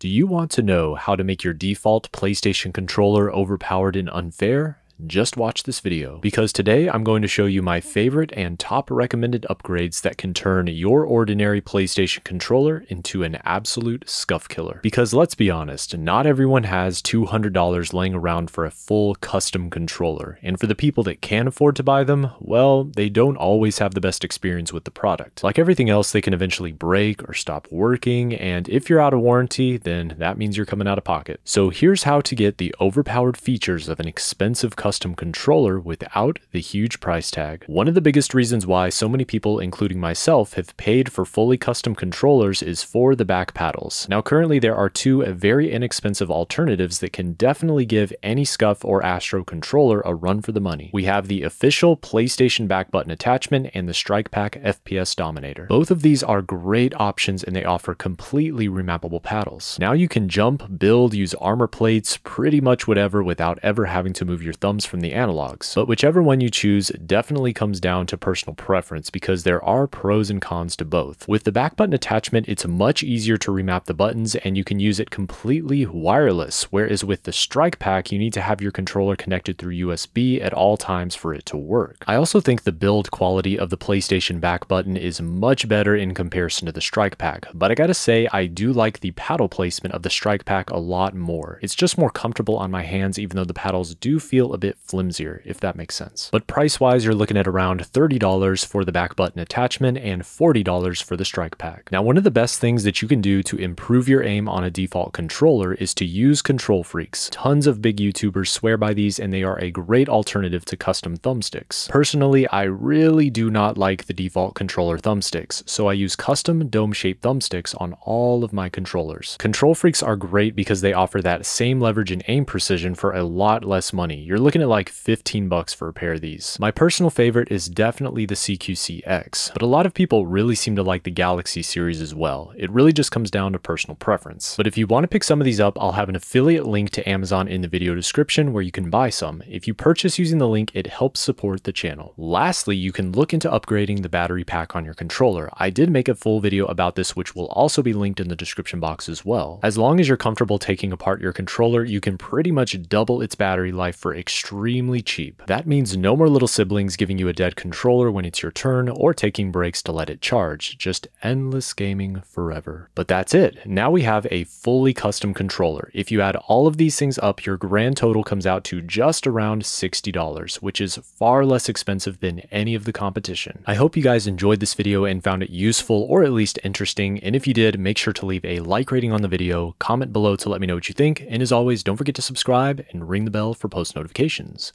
Do you want to know how to make your default PlayStation controller overpowered and unfair? just watch this video because today I'm going to show you my favorite and top recommended upgrades that can turn your ordinary PlayStation controller into an absolute scuff killer. Because let's be honest, not everyone has $200 laying around for a full custom controller, and for the people that can afford to buy them, well, they don't always have the best experience with the product. Like everything else, they can eventually break or stop working, and if you're out of warranty, then that means you're coming out of pocket. So here's how to get the overpowered features of an expensive custom custom controller without the huge price tag. One of the biggest reasons why so many people, including myself, have paid for fully custom controllers is for the back paddles. Now currently there are two very inexpensive alternatives that can definitely give any scuff or Astro controller a run for the money. We have the official PlayStation back button attachment and the Strike Pack FPS Dominator. Both of these are great options and they offer completely remappable paddles. Now you can jump, build, use armor plates, pretty much whatever without ever having to move your thumb comes from the analogs. But whichever one you choose definitely comes down to personal preference because there are pros and cons to both. With the back button attachment, it's much easier to remap the buttons and you can use it completely wireless, whereas with the Strike Pack, you need to have your controller connected through USB at all times for it to work. I also think the build quality of the PlayStation back button is much better in comparison to the Strike Pack, but I gotta say I do like the paddle placement of the Strike Pack a lot more. It's just more comfortable on my hands even though the paddles do feel a bit bit flimsier, if that makes sense. But price-wise, you're looking at around $30 for the back button attachment and $40 for the strike pack. Now, one of the best things that you can do to improve your aim on a default controller is to use control freaks. Tons of big YouTubers swear by these and they are a great alternative to custom thumbsticks. Personally, I really do not like the default controller thumbsticks, so I use custom dome-shaped thumbsticks on all of my controllers. Control freaks are great because they offer that same leverage and aim precision for a lot less money. You're looking looking at like 15 bucks for a pair of these. My personal favorite is definitely the CQCX, but a lot of people really seem to like the Galaxy series as well. It really just comes down to personal preference. But if you want to pick some of these up, I'll have an affiliate link to Amazon in the video description where you can buy some. If you purchase using the link, it helps support the channel. Lastly, you can look into upgrading the battery pack on your controller. I did make a full video about this, which will also be linked in the description box as well. As long as you're comfortable taking apart your controller, you can pretty much double its battery life for extreme extremely cheap. That means no more little siblings giving you a dead controller when it's your turn or taking breaks to let it charge. Just endless gaming forever. But that's it. Now we have a fully custom controller. If you add all of these things up, your grand total comes out to just around $60, which is far less expensive than any of the competition. I hope you guys enjoyed this video and found it useful or at least interesting. And if you did, make sure to leave a like rating on the video, comment below to let me know what you think. And as always, don't forget to subscribe and ring the bell for post notifications notifications.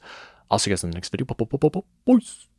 I'll see you guys in the next video. Boys.